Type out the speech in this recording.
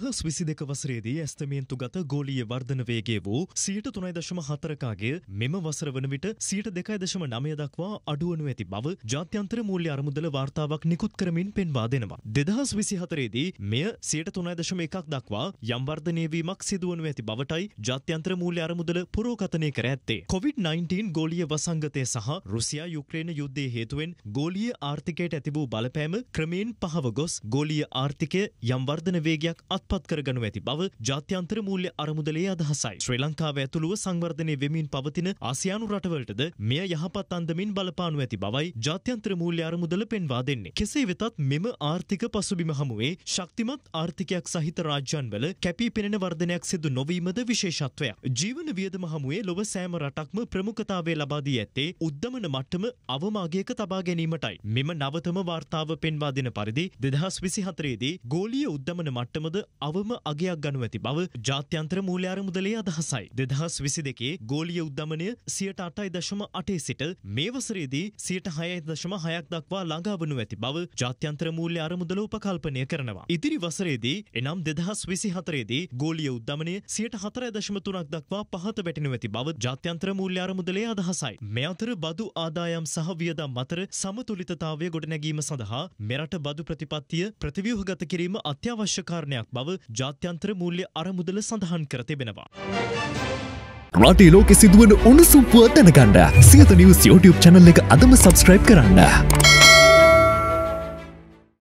දහස් විසි දෙක වසරේදී ඇස්තමේන්තු ගත ගෝලිය වර්ධන වේගේ වූ සීට තුනයි දශම හතරකාගේ මෙම වසර වන විට සීට දෙකයි දශම නමය දක්වා අඩුවනු ඇති බව ජාත්‍යන්තර මූල්‍ය අරමුදල වාර්තාවක් නිකුත් කරමින් පෙන්වා දෙනවා. දෙදහස් විසි හතරේදී මෙය සීට තුනයි දශම එකක් දක්වා යම්වර්ධනයවීමක් සිදුවනු ඇති බවටයි ජාත්‍යන්තර මූල්‍ය අරමුදල පුරෝකතනය කර ඇත්තේ. COVID-19 ගෝලිය වසංගතය සහ රුසියා යුක්‍රේන යුද්ධය හේතුවෙන් ගෝලිය ආර්ථිකයට ඇති වූ බලපෑම ක්‍රමයෙන් පහව ගොස් ගෝලිය ආර්ථිකය යම්වර්ධන වේගයක් අත් යටපත් කරගනු ඇති බව ජාත්‍යන්තර මූල්‍ය අරමුදලේ අදහසයි. ශ්‍රී ලංකාව ඇතුළුව සංවර්ධනය වෙමින් පවතින ආසියානු රටවලටද මෙය යහපත් අන්දමින් බලපානු ඇති බවයි ජාත්‍යන්තර මූල්‍ය අරමුදල පෙන්වා දෙන්නේ. කෙසේ වෙතත් මෙම ආර්ථික පසුබිම හමුවේ ශක්තිමත් ආර්ථිකයක් සහිත රාජ්‍යන්වල කැපී පෙනෙන වර්ධනයක් සිදු නොවීමද විශේෂත්වයක්. ජීවන වියදම හමුවේ ලොව සෑම රටක්ම ප්‍රමුඛතාවය ලබා දී ඇත්තේ උද්දමන මට්ටම අවමාගයක තබා ගැනීමටයි. මෙම නවතම වාර්තාව පෙන්වා දෙන පරිදි දෙදහස් විසිහතරේදී ගෝලිය උද්දමන මට්ටමද අවම අගයක් ගනු ඇති බව ජාත්‍යන්ත්‍ර මූල්‍යාර මුදලේ අදහසයි. දෙදහස් විසි දෙකේ ගෝලිය උද්ධමනය සියට අටයි දශම අටේ සිට මේ වසරේදී සියට හයයි දශම හයක් දක්වා ළඟාවනු ඇති බව ජාත්‍යන්ත්‍ර මූල්‍ය අරමුදල උපකල්පනය කරනවා. ඉදිරි වසරේදී එනම් දෙදහස් විසි හතරේදී ගෝලිය උද්ධමනය සියට හතරයි දශම තුනක් දක්වා පහත වැටිනු ඇති බව ජාත්‍යන්ත්‍ර මූල්‍ය අරමුදලේ අදහසයි. මෙ අතර බදු ආදායම් සහ වියදම් අතර සමතුලිතතාවය ගොඩනැගීම සඳහා මෙරට බදු ප්‍රතිපත්තිය ප්‍රතිව්‍යුහගත කිරීම අත්‍යවශ්‍ය කාරණයක් බව ජාත්‍යන්තර මූල්‍ය අරමුදල සඳහන් කර තිබෙනවා. රටේ ලෝකෙ සිදුවන උණුසුම්පුව දැනගන්න සියත නිවස් YouTube channel එක අදම subscribe කරන්න.